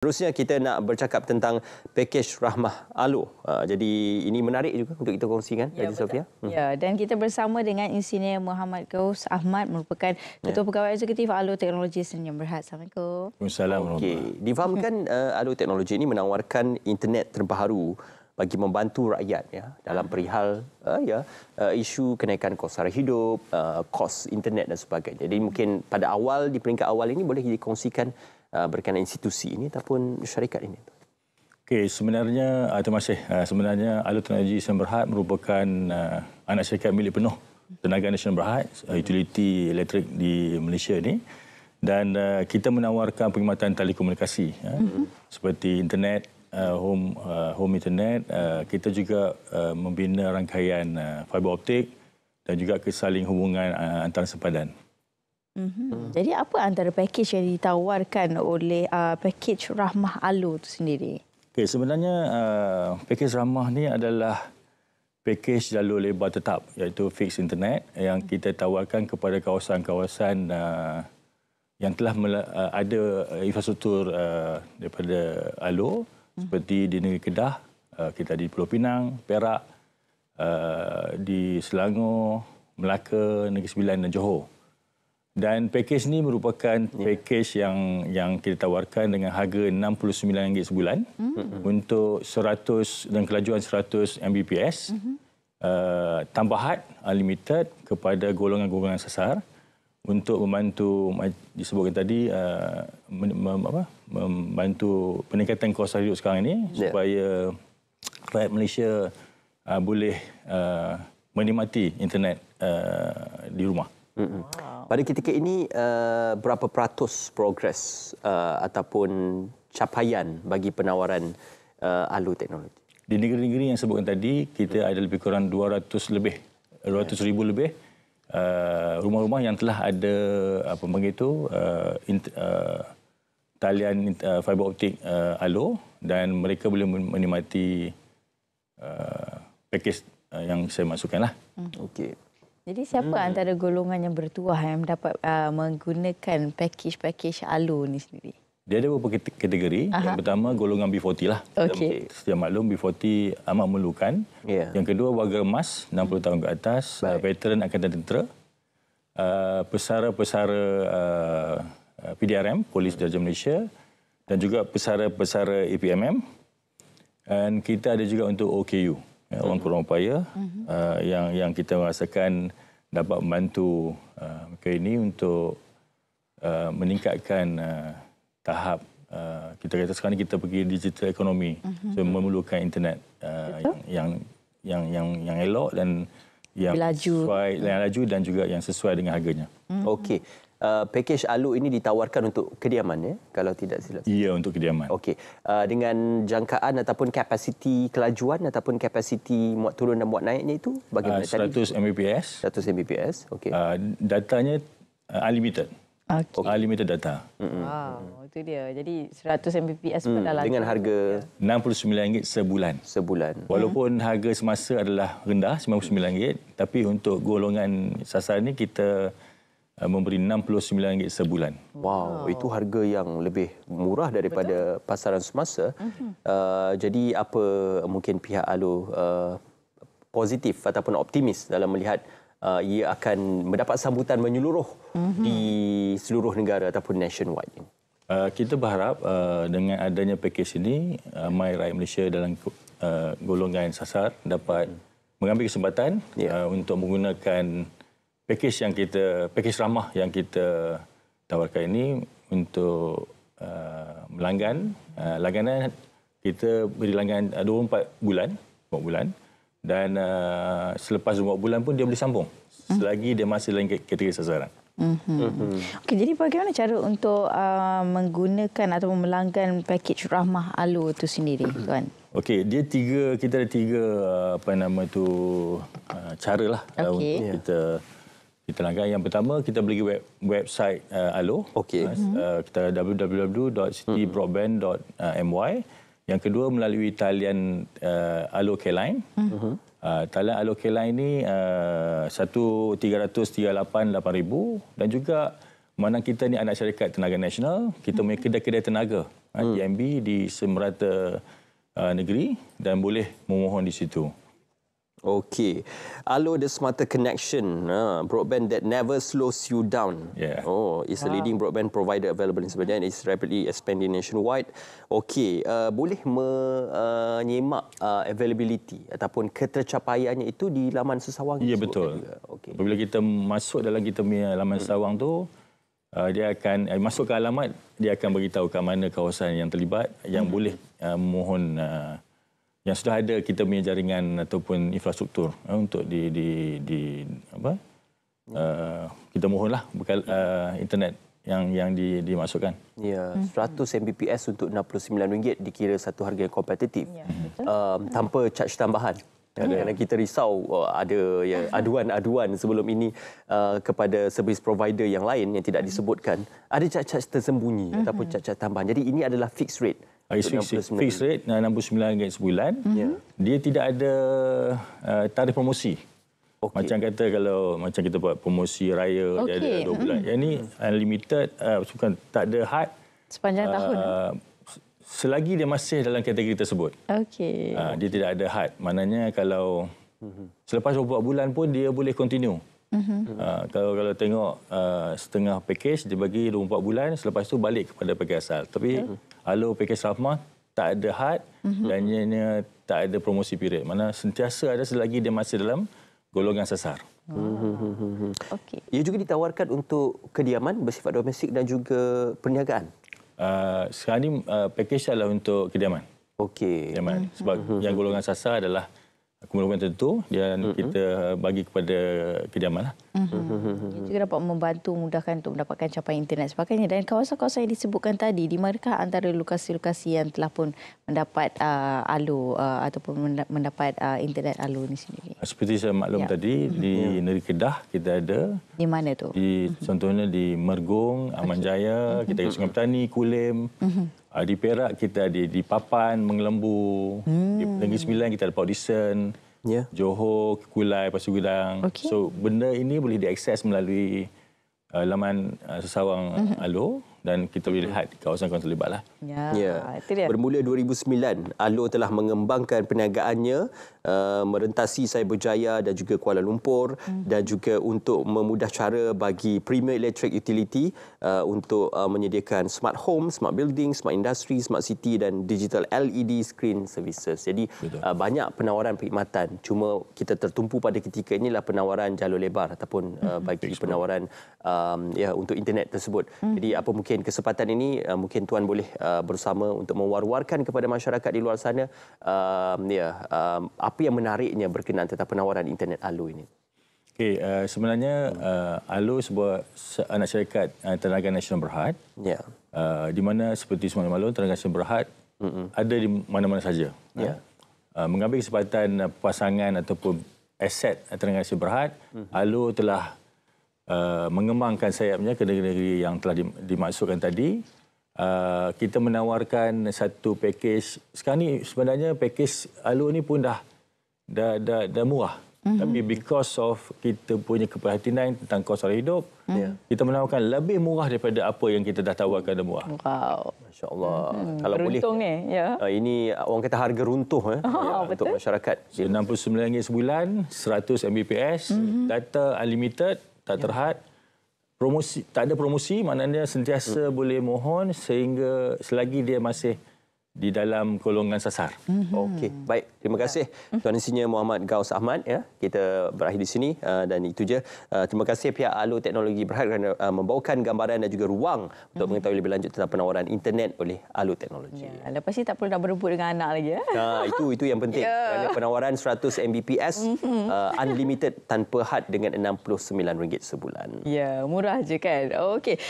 Terusnya kita nak bercakap tentang pakej Rahmah Alu. Uh, jadi ini menarik juga untuk kita kongsikan, ya, Raja Sofia. Hmm. Ya, dan kita bersama dengan insinyur Muhammad Gaus Ahmad merupakan ya. Ketua Pegawai Eksekutif Alu Teknologi yang Berhad. Assalamualaikum. Assalamualaikum. Okey. Difahamkan uh, Alu Teknologi ini menawarkan internet terbaru bagi membantu rakyat ya dalam perihal uh, ya uh, isu kenaikan kos sara hidup, uh, kos internet dan sebagainya. Jadi mungkin pada awal di peringkat awal ini boleh dikongsikan Uh, berkenaan institusi ini ataupun syarikat ini? Okay, sebenarnya ah, terima kasih. Ah, sebenarnya Alu Tenaga Nasional Berhad merupakan ah, anak syarikat milik penuh Tenaga Nasional Berhad, utility elektrik di Malaysia ini. Dan kita menawarkan perkhidmatan telekomunikasi uh, mm-hmm. seperti internet, home home internet. kita juga membina rangkaian fiber optik dan juga kesaling hubungan uh, antara sempadan. Mm-hmm. Hmm. Jadi apa antara pakej yang ditawarkan oleh uh, pakej Rahmah Alu itu sendiri? Okay, sebenarnya uh, pakej Rahmah ni adalah pakej jalur lebar tetap iaitu fix internet yang kita tawarkan kepada kawasan-kawasan uh, yang telah mel- uh, ada infrastruktur uh, daripada Alu mm-hmm. seperti di negeri Kedah, uh, kita di Pulau Pinang, Perak, uh, di Selangor, Melaka, Negeri Sembilan dan Johor. Dan pakej ni merupakan yeah. pakej yang yang kita tawarkan dengan harga RM69 sebulan mm. untuk 100 dan kelajuan 100 Mbps. Mm-hmm. Uh, tambah had unlimited kepada golongan-golongan sasar untuk membantu disebutkan tadi uh, mem, apa, membantu peningkatan kos hidup sekarang ini yeah. supaya rakyat Malaysia uh, boleh uh, menikmati internet uh, di rumah. Mm-hmm. Wow pada ketika ini uh, berapa peratus progres uh, ataupun capaian bagi penawaran uh, alu teknologi? Di negeri-negeri yang sebutkan tadi, kita hmm. ada lebih kurang 200 lebih, 200 ribu lebih uh, rumah-rumah yang telah ada apa begitu uh, int- uh, talian uh, fiber optik uh, alu dan mereka boleh menikmati uh, pakej uh, yang saya masukkan lah. Hmm. Okey. Jadi siapa hmm. antara golongan yang bertuah yang dapat uh, menggunakan package-package alu ni sendiri? Dia ada beberapa kategori. Aha. Yang pertama golongan B40 lah. Okay. Setiap maklum B40 amat memerlukan. Yeah. Yang kedua warga emas 60 tahun ke atas, uh, Baik. veteran angkatan tentera, uh, pesara-pesara uh, uh PDRM, Polis Darjah Malaysia dan juga pesara-pesara APMM. Dan kita ada juga untuk OKU ya, orang uh-huh. kurang upaya uh uh, yang yang kita merasakan dapat membantu uh, mereka uh, ini untuk uh, meningkatkan uh, tahap uh, kita kata sekarang kita pergi digital ekonomi uh-huh. Mhm. so memerlukan internet uh, yang, yang yang yang yang elok dan yang laju. sesuai uh-huh. yang laju dan juga yang sesuai dengan harganya uh-huh. okey Uh, pakej alu ini ditawarkan untuk kediaman ya kalau tidak silap. Ia ya, untuk kediaman. Okey. Uh, dengan jangkaan ataupun kapasiti kelajuan ataupun kapasiti muat turun dan muat naiknya itu bagaimana uh, 100 Mbps. 100 Mbps. Okey. Uh, datanya uh, unlimited. Okay. Unlimited data. Wow, itu dia. Jadi 100 Mbps mm, pada Dengan harga ya. RM69 sebulan. Sebulan. Walaupun mm. harga semasa adalah rendah RM99 tapi untuk golongan sasaran ini kita Uh, memberi RM69 sebulan. Wow, itu harga yang lebih murah daripada Betul. pasaran semasa. Uh mhm. -huh. uh, jadi apa mungkin pihak ALU uh, positif ataupun optimis dalam melihat uh, ia akan mendapat sambutan menyeluruh uh mhm. -huh. di seluruh negara ataupun nationwide? Uh, kita berharap uh, dengan adanya pakej ini, uh, My Right Malaysia dalam uh, golongan sasar dapat hmm. mengambil kesempatan yeah. uh, untuk menggunakan pakej yang kita pakej ramah yang kita tawarkan ini untuk uh, melanggan uh, langganan kita beri langgan uh, 24 bulan 24 bulan dan uh, selepas 24 bulan pun dia boleh sambung hmm. selagi dia masih lagi kategori sasaran. Mm-hmm. Okay, jadi bagaimana cara untuk uh, menggunakan atau melanggan pakej Rahmah Alu itu sendiri kan? Okey, dia tiga kita ada tiga uh, apa nama tu uh, lah uh, okay. untuk ya. kita diterangkan yang pertama kita beli web, website uh, Alo okey mhm. uh, kita www.citybroadband.my yang kedua melalui talian uh, Alo Keline uh mhm. -huh. uh, talian Alo Keline ni uh, 1338 dan juga mana kita ni anak syarikat tenaga nasional kita punya kedai-kedai tenaga di uh, MB hmm. di semerata uh, negeri dan boleh memohon di situ Okay, Alo the smarter connection, uh, broadband that never slows you down. Yeah. Oh, it's yeah. a ah. leading broadband provider available in Sabah and it's rapidly expanding nationwide. Okay, uh, boleh menyemak uh, uh, availability ataupun ketercapaiannya itu di laman sesawang? Ya, betul. Juga. Apabila kita masuk dalam kita punya laman hmm. sesawang tu, uh, dia akan uh, masuk ke alamat, dia akan beritahu ke mana kawasan yang terlibat yang hmm. boleh uh, mohon uh, yang sudah ada kita punya jaringan ataupun infrastruktur uh, untuk di di di apa uh, kita mohonlah bekal uh, internet yang yang di, dimasukkan. Ya, 100 hmm. Mbps untuk RM69 dikira satu harga yang kompetitif. Ya, um, tanpa charge tambahan. Hmm. Kadang-kadang ya. kita risau uh, ada ya, hmm. aduan-aduan sebelum ini uh, kepada servis provider yang lain yang tidak disebutkan. Ada charge-charge tersembunyi ataupun charge-charge tambahan. Jadi ini adalah fixed rate. It's fixed, fixed rate RM69 sebulan. Yeah. Dia tidak ada uh, tarif promosi. Okay. Macam kata kalau macam kita buat promosi raya okay. dia ada 2 bulan. Mm-hmm. Yang ni unlimited uh, bukan tak ada had sepanjang uh, tahun. Selagi dia masih dalam kategori tersebut. Okey. Uh, dia tidak ada had. Maknanya kalau mm-hmm. selepas beberapa bulan pun dia boleh continue. Mhm. Uh, kalau kalau tengok uh, setengah package dia bagi 24 bulan selepas itu balik kepada pakai asal tapi okay. Alo PK Safma tak ada had mhm. dan ianya tak ada promosi period. Mana sentiasa ada selagi dia masih dalam golongan sasar. Wow. Ah. Okey. Ia juga ditawarkan untuk kediaman bersifat domestik dan juga perniagaan. Uh, sekarang ini uh, ah, pakej adalah untuk kediaman. Okey. Kediaman. Sebab mhm. yang golongan sasar adalah kemudian tentu dan mm -hmm. kita bagi kepada kediaman lah. Mm -hmm. Juga dapat membantu mudahkan untuk mendapatkan capaian internet sebagainya dan kawasan-kawasan yang disebutkan tadi di manakah antara lokasi-lokasi yang telah pun mendapat uh, alu uh, ataupun mendapat uh, internet alu ni sendiri. Seperti saya maklum yeah. tadi mm -hmm. di negeri Kedah kita ada di mana tu? Di mm-hmm. contohnya di Mergong, Aman Jaya, okay. Mm-hmm. kita di mm -hmm. Sungai mm-hmm. Petani, Kulim. Mm -hmm uh, di Perak kita ada di Papan, menglembu, hmm. di Negeri Sembilan kita ada Port Dickson, yeah. Johor, Kulai, Pasir Gudang. Okay. So benda ini boleh diakses melalui uh, laman uh, sesawang mm -hmm. Alor dan kita boleh lihat kawasan kawasan terlibat lah. Ya, ya. Itu dia. Bermula 2009, Alor telah mengembangkan perniagaannya uh, merentasi Cyberjaya dan juga Kuala Lumpur hmm. dan juga untuk memudah cara bagi Premier Electric Utility uh, untuk uh, menyediakan smart home, smart building, smart industry, smart city dan digital LED screen services. Jadi uh, banyak penawaran perkhidmatan. Cuma kita tertumpu pada ketika inilah penawaran jalur lebar ataupun uh, bagi hmm. penawaran um, ya untuk internet tersebut. Hmm. Jadi apa mungkin mungkin kesempatan ini uh, mungkin tuan boleh uh, bersama untuk mewar-warkan kepada masyarakat di luar sana uh, um, yeah, uh, um, apa yang menariknya berkenaan tentang penawaran internet Alu ini. Okay, uh, sebenarnya uh, ALO sebuah anak syarikat uh, Tenaga Nasional Berhad. Yeah. Uh, di mana seperti semua yang Tenaga Nasional Berhad Mm-mm. ada di mana-mana saja. Yeah. Uh, uh, mengambil kesempatan uh, pasangan ataupun aset Tenaga Nasional Berhad, mm-hmm. ALO telah uh, mengembangkan sayapnya ke negeri-negeri yang telah dimasukkan tadi. Uh, kita menawarkan satu pakej. Sekarang ni sebenarnya pakej alu ni pun dah dah dah, dah murah. Mm-hmm. Tapi because of kita punya keprihatinan tentang kos hidup, mhm. yeah. kita menawarkan lebih murah daripada apa yang kita dah tawarkan dah murah. Wow. Masya-Allah. Mm-hmm. Kalau boleh. Ni, ya. Uh, ini orang kata harga runtuh eh oh, ya, untuk masyarakat. RM69 so, sebulan, 100 Mbps, mm-hmm. data unlimited, tak ya. terhad promosi tak ada promosi maknanya sentiasa hmm. boleh mohon sehingga selagi dia masih di dalam golongan sasar. Mm-hmm. Okey, baik. Terima kasih Tuan Insinyur Muhammad Gaus Ahmad ya. Kita berakhir di sini uh, dan itu je. Uh, terima kasih pihak Alu Teknologi Berhad kerana uh, membawakan gambaran dan juga ruang mm-hmm. untuk mhm. mengetahui lebih lanjut tentang penawaran internet oleh Alu Teknologi. Ya, yeah. lepas tak perlu nak berebut dengan anak lagi ya. Nah, itu itu yang penting. Yeah. Kerana penawaran 100 Mbps mhm. uh, unlimited tanpa had dengan RM69 sebulan. Ya, murah je kan. Okey.